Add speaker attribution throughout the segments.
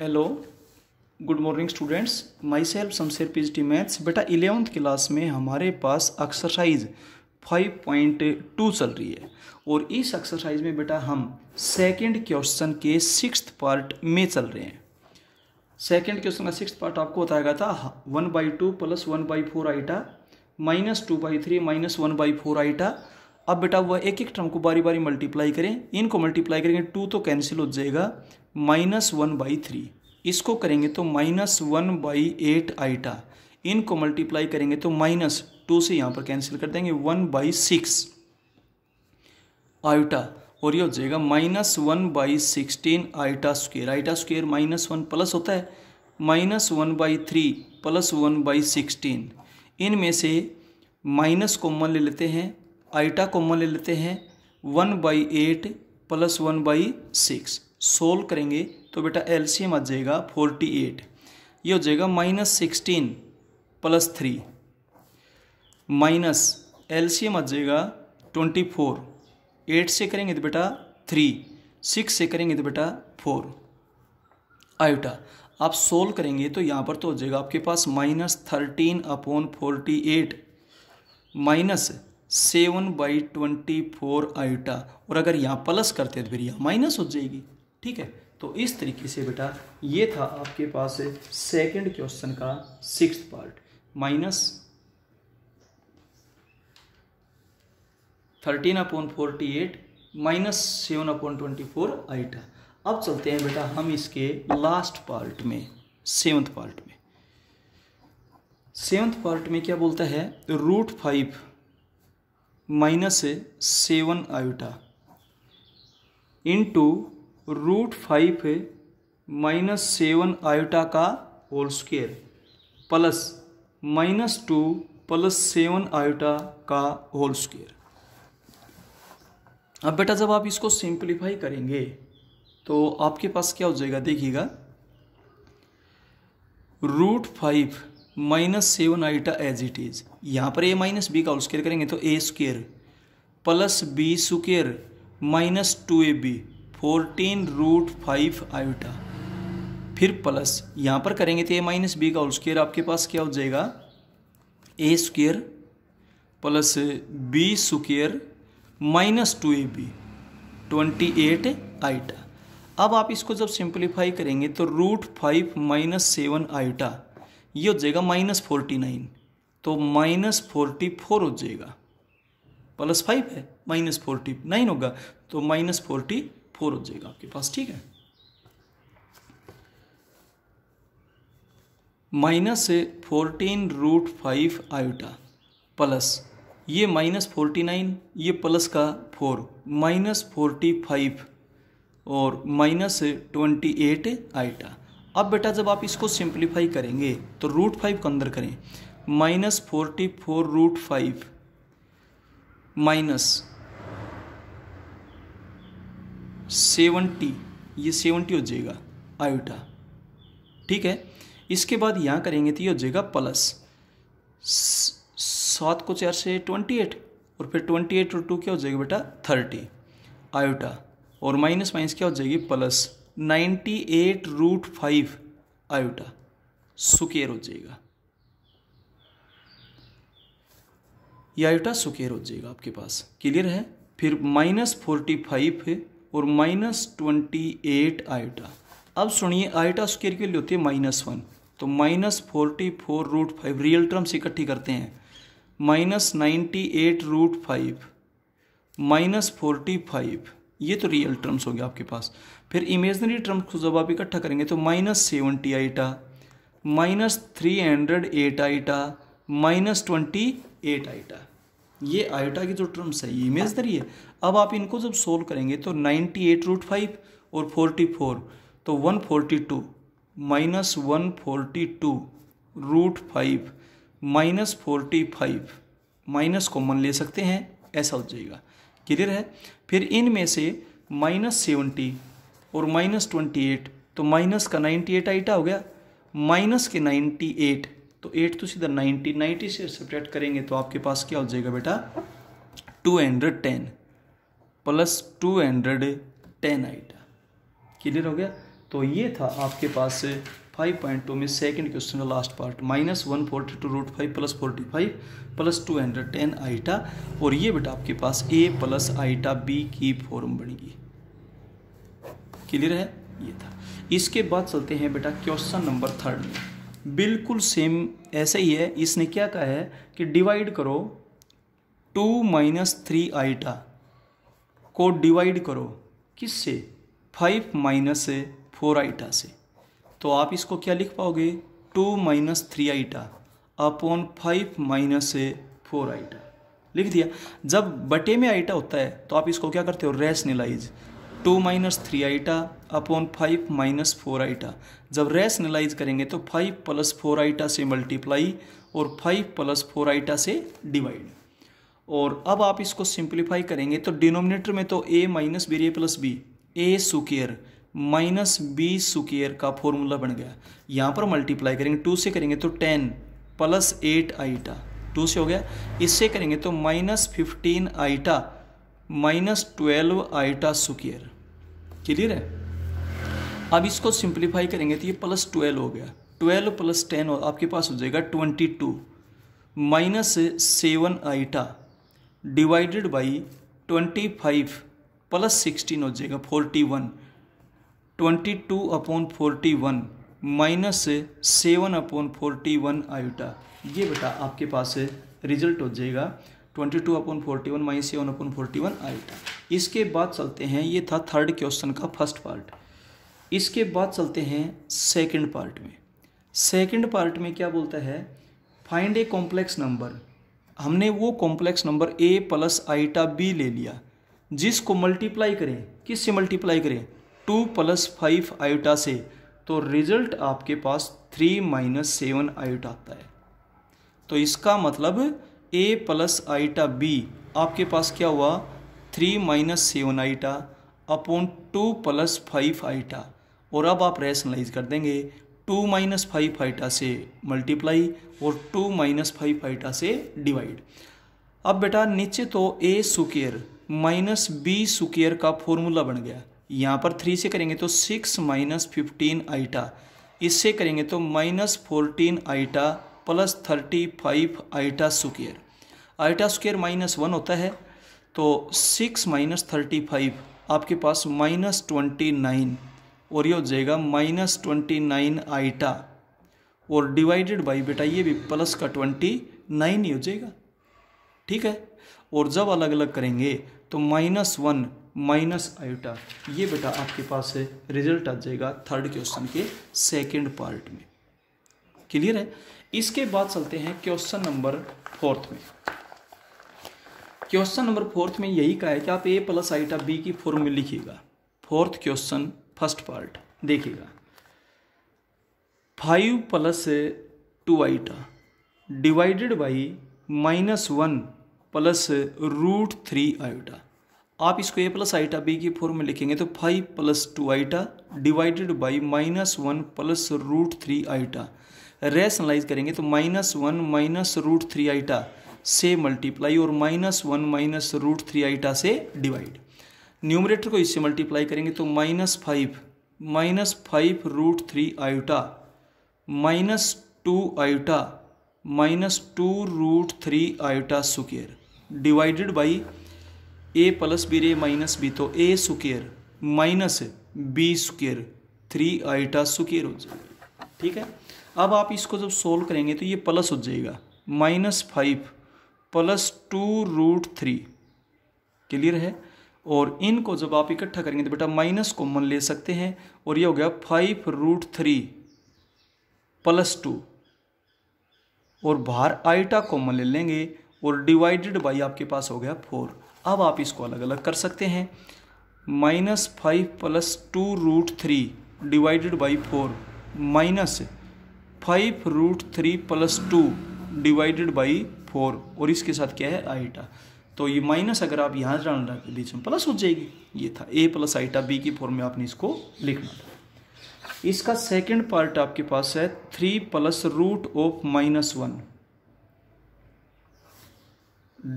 Speaker 1: hello good morning students myself Samsher P D maths बेटा eleventh class में हमारे पास exercise 5.2 चल रही है और इस एक्सरसाइज में बेटा हम सेकंड क्वेश्चन के सिक्स पार्ट में चल रहे हैं सेकंड क्वेश्चन का सिक्स पार्ट आपको बताया गया था one by two plus one by four iota minus two by three minus one by four iota अब बेटा वह एक एक टर्म को बारी बारी मल्टीप्लाई करें इनको मल्टीप्लाई करेंगे टू तो कैंसिल हो जाएगा माइनस वन बाई थ्री इसको करेंगे तो minus one by eight iota इनको मल्टीप्लाई करेंगे तो माइनस टू से यहाँ पर कैंसिल कर देंगे वन बाई सिक्स आइटा और ये हो जाएगा minus one by sixteen iota square iota square minus one plus होता है minus one by three plus one by sixteen इनमें से माइनस कॉमन ले लेते हैं आइटा कॉमन ले लेते हैं one by eight plus one by six solve करेंगे तो बेटा एलसीएम आ जाएगा फोर्टी एट ये हो जाएगा minus sixteen plus three minus LCM आ जाएगा ट्वेंटी फोर एट से करेंगे तो बेटा थ्री सिक्स से करेंगे तो बेटा फोर आयोटा आप सोल्व करेंगे तो यहाँ पर तो हो जाएगा आपके पास minus thirteen upon forty eight minus seven by twenty four iota और अगर यहाँ प्लस करते हैं तो फिर यहाँ माइनस हो जाएगी ठीक है तो इस तरीके से बेटा ये था आपके पास सेकंड क्वेश्चन का six part minus thirteen upon forty eight minus seven upon twenty four iota अब चलते हैं बेटा हम इसके लास्ट पार्ट में सेवंथ पार्ट में सेवंथ पार्ट में क्या बोलता है root five minus seven iota into root five है माइनस सेवन आयोटा का whole square plus minus two plus seven iota का होल स्क्वेयर अब बेटा जब आप इसको सिंप्लीफाई करेंगे तो आपके पास क्या हो जाएगा देखिएगा root five minus seven iota as it is यहाँ पर ए माइनस बी का होल स्केयर करेंगे तो A square plus B square minus two A B fourteen root five iota फिर प्लस यहाँ पर करेंगे तो ए माइनस बी का होल स्क्र आपके पास क्या हो जाएगा A square plus B square minus two A B twenty eight iota अब आप इसको जब सिंप्लीफाई करेंगे तो root five minus seven iota ये हो जाएगा माइनस फोर्टी नाइन तो माइनस फोर्टी फोर हो जाएगा प्लस फाइव है माइनस फोर्टी नाइन होगा तो माइनस फोर्टी फोर हो जाएगा आपके पास ठीक है माइनस है fourteen root five iota plus ये माइनस फोर्टी नाइन ये प्लस का फोर माइनस फोर्टी फाइव और माइनस ट्वेंटी एट आयोटा अब बेटा जब आप इसको सिंप्लीफाई करेंगे तो रूट फाइव के अंदर करें minus forty four root five minus seventy ये सेवनटी हो जाएगा आयोटा ठीक है इसके बाद यहाँ करेंगे तो ये हो जाएगा प्लस सात को चार से ट्वेंटी एट और फिर ट्वेंटी एट और टू क्या हो जाएगा बेटा थर्टी आयोटा और माइनस माइनस क्या हो जाएगी plus ninety eight root five iota square हो जाएगा ये आयोटा सुकेर हो जाएगा आपके पास क्लियर है फिर माइनस फोर्टी फाइव और माइनस ट्वेंटी एट आइटा अब सुनिए आइटा स्क्वेयर की वैल्यू होती है माइनस वन तो minus forty four root five real terms इकट्ठी करते हैं minus ninety eight root five minus forty five ये तो रियल टर्म्स हो गया आपके पास फिर इमेजनरी टर्म्स को जब आप इकट्ठा करेंगे तो minus seventy iota minus three hundred eight iota minus twenty eight iota ये आयोटा की जो टर्म्स है ये इमेजनरी है अब आप इनको जब सोल्व करेंगे तो नाइन्टी एट रूट फाइव और फोर्टी फोर तो one forty two minus one forty two root five minus forty five minus common ले सकते हैं ऐसा हो जाएगा क्लियर है फिर इनमें से माइनस सेवेंटी और माइनस ट्वेंटी एट तो माइनस का नाइन्टी एट आइटा हो गया माइनस के नाइन्टी एट तो एट तो सीधा नाइन्टी नाइन्टी से सब्ट्रैक्ट करेंगे तो आपके पास क्या हो जाएगा बेटा two hundred ten plus two hundred ten iota clear हो गया तो ये था आपके पास फाइव पॉइंट टू में सेकेंड क्वेश्चन का last part minus one forty two root five plus forty five plus two hundred ten iota और ये बेटा आपके पास ए प्लस आइटा बी की फॉर्म बनेगी क्लियर है ये था इसके बाद चलते हैं बेटा क्वेश्चन नंबर थर्ड में बिल्कुल सेम ऐसे ही है इसने क्या कहा है कि डिवाइड करो टू माइनस थ्री आइटा को डिवाइड करो किस से फाइव माइनस फोर आइटा से तो आप इसको क्या लिख पाओगे two minus three iota upon five minus four iota लिख दिया जब बटे में आइटा होता है तो आप इसको क्या करते हो rationalise two minus three iota upon five minus four iota जब रैशनलाइज करेंगे तो फाइव प्लस फोर आइटा से मल्टीप्लाई और फाइव प्लस फोर आइटा से डिवाइड और अब आप इसको सिंप्लीफाई करेंगे तो डिनोमिनेटर में तो A minus B plus B A square minus B square का फॉर्मूला बन गया यहाँ पर मल्टीप्लाई करेंगे टू से करेंगे तो ten plus eight iota two से हो गया इससे करेंगे तो minus fifteen iota minus twelve iota square clear है अब इसको सिंप्लीफाई करेंगे तो ये प्लस ट्वेल्व हो गया ट्वेल्व प्लस टेन और आपके पास हो जाएगा twenty two minus seven iota divided by twenty five plus sixteen हो जाएगा forty one twenty two upon forty one minus seven upon forty one iota ये बेटा आपके पास रिजल्ट हो जाएगा twenty two upon forty one minus seven upon forty one iota इसके बाद चलते हैं ये था थर्ड क्वेश्चन का फर्स्ट पार्ट इसके बाद चलते हैं सेकंड पार्ट में सेकंड पार्ट में क्या बोलता है फाइंड ए कॉम्प्लेक्स नंबर हमने वो complex number A plus iota B ले लिया जिसको मल्टीप्लाई करें किस से मल्टीप्लाई करें टू प्लस फाइव आइटा से तो रिजल्ट आपके पास थ्री माइनस सेवन आइटा आता है तो इसका मतलब ए प्लस आइटा बी आपके पास क्या हुआ three minus seven iota upon two plus five iota और अब आप रैशनलाइज कर देंगे टू माइनस फाइव आइटा से मल्टीप्लाई और टू माइनस फाइव आइटा से डिवाइड अब बेटा नीचे तो A square minus B square का फॉर्मूला बन गया यहाँ पर थ्री से करेंगे तो सिक्स माइनस फिफ्टीन आइटा इससे करेंगे तो minus fourteen iota plus thirty five iota square iota square minus one होता है तो सिक्स माइनस थर्टी फाइव आपके पास माइनस ट्वेंटी नाइन और ये हो जाएगा माइनस ट्वेंटी नाइन आइटा और डिवाइडेड बाई बेटा ये भी प्लस का ट्वेंटी नाइन ही हो जाएगा ठीक है और जब अलग अलग करेंगे तो माइनस वन माइनस आइटा ये बेटा आपके पास है रिजल्ट आ जाएगा थर्ड क्वेश्चन के सेकेंड पार्ट में क्लियर है इसके बाद चलते हैं क्वेश्चन नंबर फोर्थ में क्वेश्चन नंबर फोर्थ में यही कहा है कि आप ए प्लस आइटा बी की में लिखिएगा फोर्थ क्वेश्चन फर्स्ट पार्ट देखिएगा five plus two iota divided by minus one plus root three iota आप इसको ए प्लस आइटा बी की फॉर्म में लिखेंगे तो five plus two iota divided by minus one plus root three iota rationalise करेंगे तो minus one minus root three iota से multiply और minus one minus root three iota से divide numerator को इससे मल्टीप्लाई करेंगे तो minus five minus five root three iota minus two iota minus two root three iota square divided by A plus B रे minus B तो A square minus B square three iota square हो जाएगा ठीक है अब आप इसको जब सोल्व करेंगे तो ये प्लस हो जाएगा minus five plus two root three clear है और इनको जब आप इकट्ठा करेंगे तो बेटा माइनस कॉमन ले सकते हैं और ये हो गया five root three plus two और बाहर आइटा कॉमन ले लेंगे और डिवाइडेड बाई आपके पास हो गया फोर अब आप इसको अलग अलग कर सकते हैं minus five plus two root three divided by four minus five root three plus two divided by four और इसके साथ क्या है आईटा तो ये माइनस अगर आप यहाँ जान रहे बीच में प्लस हो जाएगी ये था ए प्लस आईटा बी की फॉर्म में आपने इसको लिखना था इसका सेकंड पार्ट आपके पास है three plus root of minus one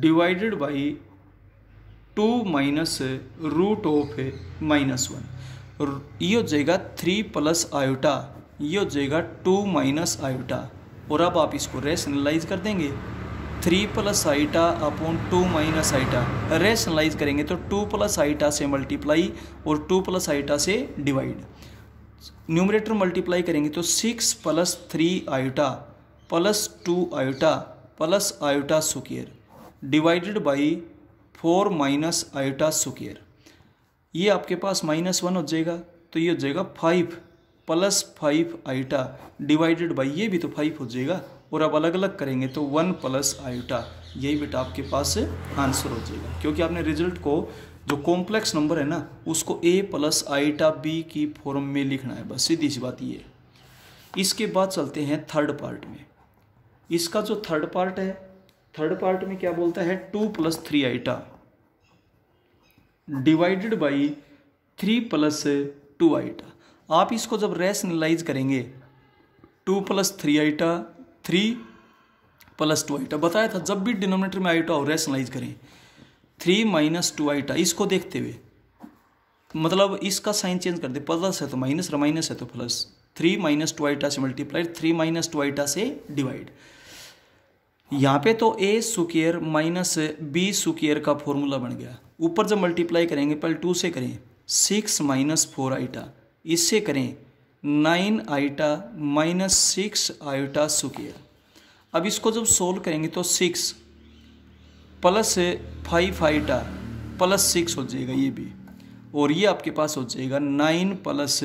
Speaker 1: divided by two minus root of minus one ये हो जाएगा थ्री प्लस आयोटा ये हो जाएगा टू माइनस आइटा और अब आप इसको रेशनलाइज कर देंगे three plus iota upon two minus iota rationalise करेंगे तो टू प्लस आइटा से मल्टीप्लाई और टू प्लस आइटा से डिवाइड न्यूमरेटर मल्टीप्लाई करेंगे तो six plus three iota plus two iota plus iota square divided by four minus iota square ये आपके पास माइनस वन हो जाएगा तो ये हो जाएगा five plus five iota divided by ये भी तो फाइव हो जाएगा और अब अलग अलग करेंगे तो वन प्लस आइटा यही बेटा आपके पास आंसर हो जाएगा क्योंकि आपने रिजल्ट को जो कॉम्प्लेक्स नंबर है ना उसको ए प्लस आइटा बी की फॉर्म में लिखना है बस सीधी सी बात ये इसके बाद चलते हैं थर्ड पार्ट में इसका जो थर्ड पार्ट है थर्ड पार्ट में क्या बोलता है two plus three iota divided by three plus two iota आप इसको जब रैशनलाइज करेंगे two plus three iota three plus two iota बताया था जब भी डिनोमिनेटर में आइटा हो रैशनलाइज करें थ्री माइनस टू आइटा इसको देखते हुए मतलब इसका साइन चेंज कर दे प्लस है तो माइनस और माइनस है तो plus three minus two iota से multiplied three minus two iota से डिवाइड यहाँ पे तो A square minus B square का फॉर्मूला बन गया ऊपर जब मल्टीप्लाई करेंगे पहले टू से करें सिक्स माइनस फोर आइटा इससे करें nine iota minus six iota square अब इसको जब सोल्व करेंगे तो six plus five iota plus six हो जाएगा ये भी और ये आपके पास हो जाएगा nine plus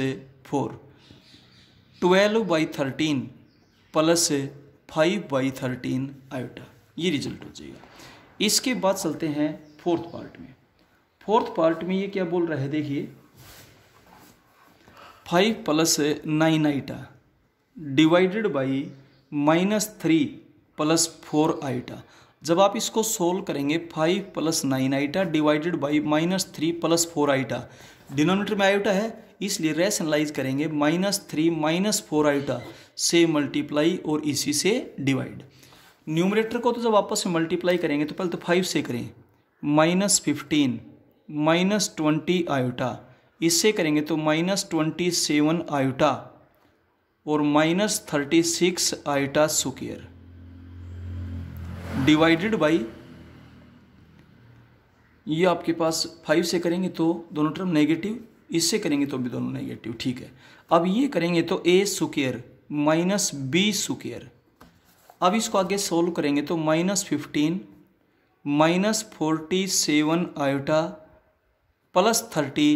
Speaker 1: four twelve by thirteen plus five by thirteen iota ये रिजल्ट हो जाएगा इसके बाद चलते हैं फोर्थ पार्ट में फोर्थ पार्ट में ये क्या बोल रहा है देखिए five plus nine iota divided by minus three plus four iota जब आप इसको सोल्व करेंगे five plus nine iota divided by minus three plus four iota denominator में आइटा है इसलिए रैशनलाइज करेंगे minus three minus four iota से multiply और इसी से डिवाइड न्यूमरेटर को तो जब आपस में मल्टीप्लाई करेंगे तो पहले तो फाइव से करें minus fifteen minus twenty iota इससे करेंगे तो माइनस ट्वेंटी सेवन आयोटा और minus thirty six iota square divided by ये आपके पास फाइव से करेंगे तो दोनों टर्म नेगेटिव इससे करेंगे तो भी दोनों नेगेटिव ठीक है अब ये करेंगे तो A square minus B square अब इसको आगे सोल्व करेंगे तो minus fifteen minus forty seven iota plus thirty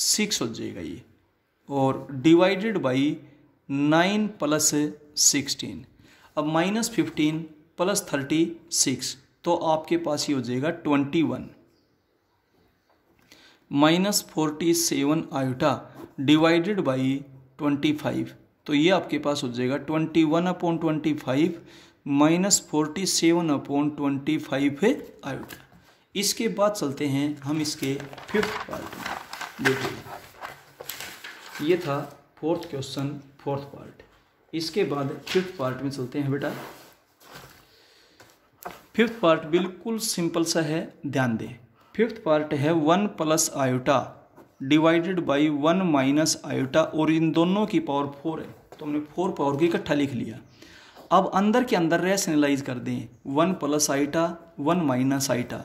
Speaker 1: six हो जाएगा ये और divided by nine plus sixteen अब minus fifteen plus thirty six तो आपके पास ये हो जाएगा twenty one minus forty seven iota divided by twenty five तो ये आपके पास हो जाएगा twenty one upon twenty five minus forty seven upon twenty five है आयोटा इसके बाद चलते हैं हम इसके फिफ्थ पार्ट में देखिए ये था फोर्थ क्वेश्चन फोर्थ पार्ट इसके बाद फिफ्थ पार्ट में चलते हैं बेटा फिफ्थ पार्ट बिल्कुल सिंपल सा है ध्यान दें फिफ्थ पार्ट है one plus iota divided by one minus iota और इन दोनों की पावर फोर है तो हमने फोर पावर को इकट्ठा लिख लिया अब अंदर के अंदर रैशनलाइज कर दें one plus iota one minus iota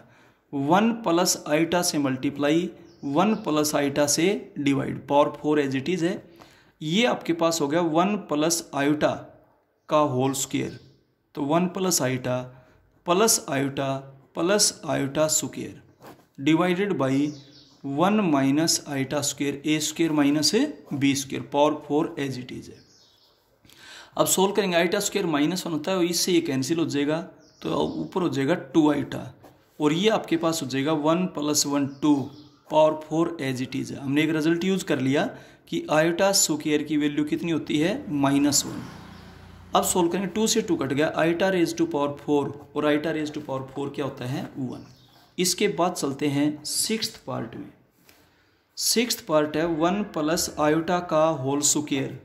Speaker 1: one plus iota से मल्टीप्लाई वन प्लस आयोटा से divide power four as it is है ये आपके पास हो गया वन प्लस आयोटा का होल स्क्वेयर तो one plus iota plus iota plus iota square divided by one minus iota square A square minus है B square power four as it is है अब सोल्व करेंगे आयोटा स्क्वेयर माइनस वन होता है और इससे ये कैंसिल हो जाएगा तो ऊपर हो जाएगा टू आयोटा और ये आपके पास हो जाएगा one plus one two power four as it is हमने एक रिजल्ट यूज़ कर लिया कि आयोटा सुकेयर की वैल्यू कितनी होती है माइनस वन अब सोल्व करेंगे टू से टू कट गया iota raise two power four और iota raise two power four क्या होता है वन इसके बाद चलते हैं सिक्स पार्ट में सिक्स पार्ट है वन प्लस आयोटा का whole square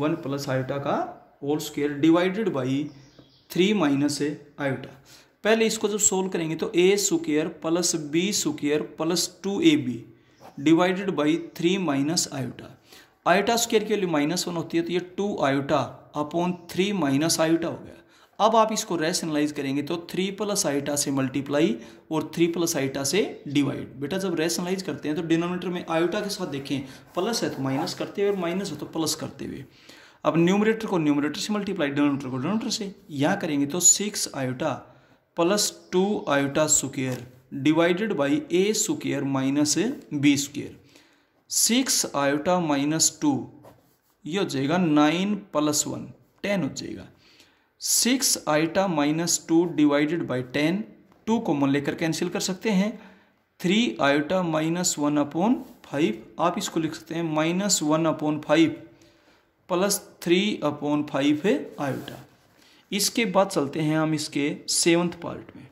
Speaker 1: one plus iota का whole square divided by three minus है आयोटा पहले इसको जब सोल्व करेंगे तो A square plus B square plus to A B divided by three minus iota iota square के लिए माइनस वन होती है तो ये two iota upon three minus iota हो गया अब आप इसको रैशनलाइज करेंगे तो थ्री प्लस आइटा से मल्टीप्लाई और थ्री प्लस आइटा से डिवाइड बेटा जब रैशनलाइज करते हैं तो डिनोमीटर में आयोटा के साथ देखें प्लस है तो माइनस करते हुए और माइनस है तो प्लस करते हुए अब न्यूमरेटर को न्यूमरेटर से मल्टीप्लाई डिनोमीटर को डिनोमीटर से यहाँ करेंगे तो six iota plus two iota square divided by A square minus B square six iota minus two ये हो जाएगा नाइन प्लस वन टेन हो जाएगा six iota minus two divided by ten two को मन लेकर कैंसिल कर सकते हैं three iota minus one upon five आप इसको लिख सकते हैं minus one upon five plus three upon five है आयोटा इसके बाद चलते हैं हम इसके सेवंथ पार्ट में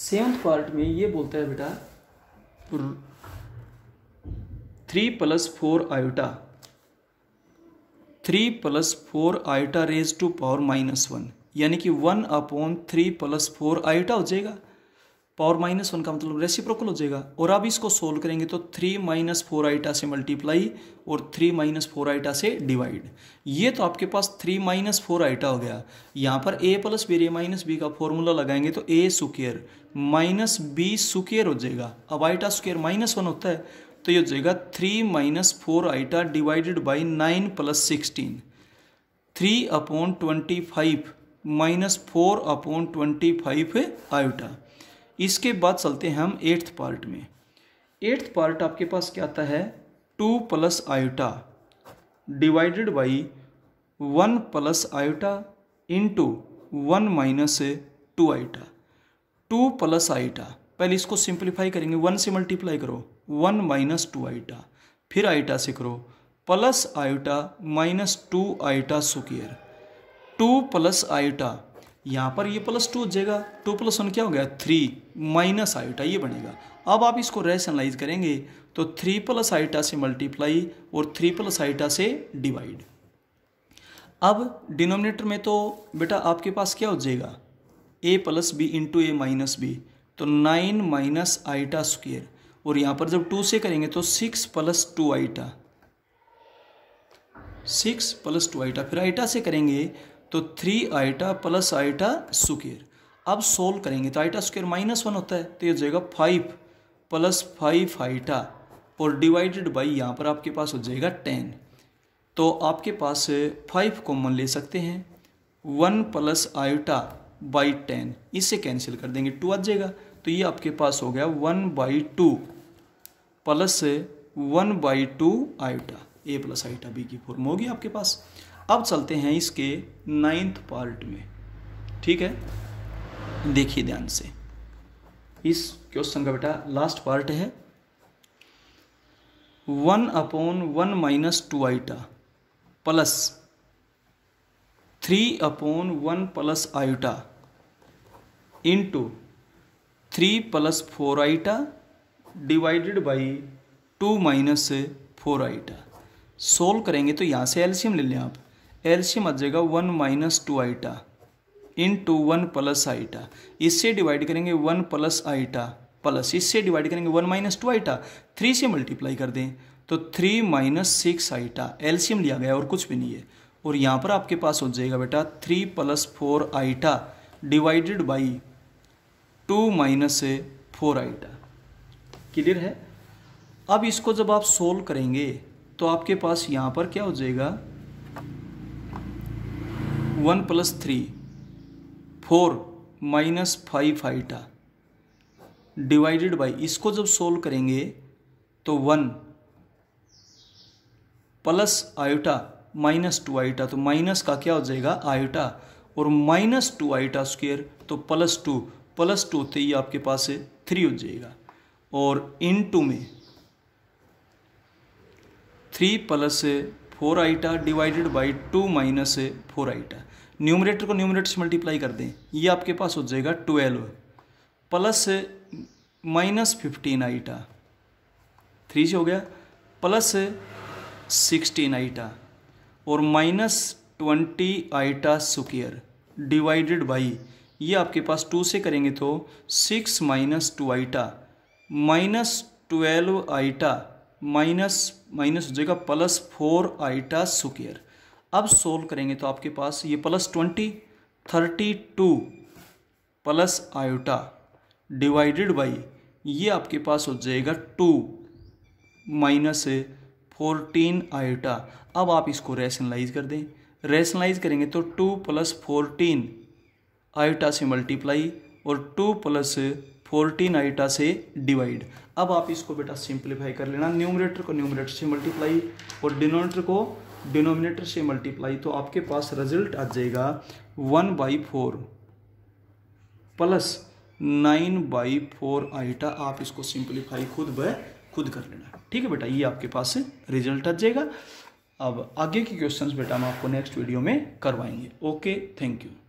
Speaker 1: सेवंथ पार्ट में ये बोलता है बेटा three plus four iota three plus four iota raise two power minus one यानी कि one upon three plus four iota हो जाएगा पावर माइनस वन का मतलब रेसिप्रोकल हो जाएगा और अब इसको सोल्व करेंगे तो थ्री माइनस फोर आइटा से मल्टीप्लाई और थ्री माइनस फोर आइटा से डिवाइड ये तो आपके पास थ्री माइनस फोर आइटा हो गया यहाँ पर ए प्लस बी रे माइनस बी का फॉर्मूला लगाएंगे तो A square minus B square हो जाएगा अब आइटा सुकेयर माइनस वन होता है तो ये हो जाएगा three minus four iota divided by nine plus sixteen three upon twenty five minus four upon twenty five iota इसके बाद चलते हैं हम एट्थ पार्ट में एट्थ पार्ट आपके पास क्या आता है two plus iota divided by one plus iota into one minus two iota two plus iota पहले इसको सिंप्लीफाई करेंगे वन से मल्टीप्लाई करो वन माइनस टू आयोटा फिर आयोटा से करो plus iota minus two iota square two plus iota यहाँ पर ये प्लस टू हो जाएगा टू प्लस वन क्या हो गया थ्री माइनस आयोटा ये बनेगा अब आप इसको रैशनलाइज करेंगे तो थ्री प्लस आइटा से मल्टीप्लाई और थ्री प्लस आइटा से डिवाइड अब डिनोमिनेटर में तो बेटा आपके पास क्या हो जाएगा A plus B into A minus B तो नाइन माइनस आइटा स्क्वेयर और यहाँ पर जब टू से करेंगे तो six plus two eta six plus two eta फिर आइटा से करेंगे तो थ्री आइटा प्लस आइटा सुकेर अब सोल्व करेंगे तो आइटा स्क्र माइनस वन होता है तो ये हो जाएगा फाइव प्लस फाइव आइटा और डिवाइडेड बाई यहाँ पर आपके पास हो जाएगा टेन तो आपके पास फाइव कॉमन ले सकते हैं one plus iota by ten इसे कैंसिल कर देंगे टू आ जाएगा तो ये आपके पास हो गया one by two plus one by two iota A plus iota B की फॉर्म होगी आपके पास अब चलते हैं इसके नाइन्थ पार्ट में ठीक है देखिए ध्यान से इस क्वेश्चन का बेटा लास्ट पार्ट है one upon one minus two iota plus three upon one plus iota into three plus four iota divided by two minus four iota solve करेंगे तो यहां से एल्शियम ले लें आप एल्शियम आ जाएगा one minus two iota into one plus iota इससे डिवाइड करेंगे वन प्लस आइटा प्लस इससे डिवाइड करेंगे one minus two iota three से मल्टीप्लाई कर दें तो three minus six iota LCM लिया गया और कुछ भी नहीं है और यहाँ पर आपके पास हो जाएगा बेटा three plus four iota divided by two minus four iota clear है अब इसको जब आप सोल्व करेंगे तो आपके पास यहाँ पर क्या हो जाएगा one plus three four minus five iota divided by इसको जब सोल्व करेंगे तो one plus iota minus two iota तो माइनस का क्या हो जाएगा आयोटा और माइनस टू आइटा स्क्वेयर तो प्लस टू प्लस टू होते ही आपके पास थ्री हो जाएगा और इन टू में three plus four iota divided by two minus four iota numerator को न्यूमरेटर से मल्टीप्लाई कर दें ये आपके पास हो जाएगा twelve plus minus fifteen iota three से हो गया प्लस सिक्सटीन आइटा और minus twenty iota square divided by ये आपके पास टू से करेंगे तो six minus two iota minus twelve iota minus minus हो जाएगा प्लस फोर आइटा स्क्र अब सोल्व करेंगे तो आपके पास ये plus twenty thirty two plus iota divided by ये आपके पास हो जाएगा टू माइनस फोरटीन आयोटा अब आप इसको रैशनलाइज कर दें रैशनलाइज करेंगे तो टू प्लस फोरटीन आयोटा से मल्टीप्लाई और टू प्लस फोर्टीन आइटा से डिवाइड अब आप इसको बेटा सिंप्लीफाई कर लेना न्यूमिनेटर को न्यूमरेटर से मल्टीप्लाई और डिनोमिनेटर को डिनोमिनेटर से मल्टीप्लाई तो आपके पास रिजल्ट आ जाएगा one by four plus nine by four iota आप इसको सिंप्लीफाई खुद ब खुद कर लेना ठीक है बेटा ये आपके पास रिजल्ट आ जाएगा अब आगे के क्वेश्चंस बेटा हम आपको नेक्स्ट वीडियो में करवाएंगे ओके थैंक यू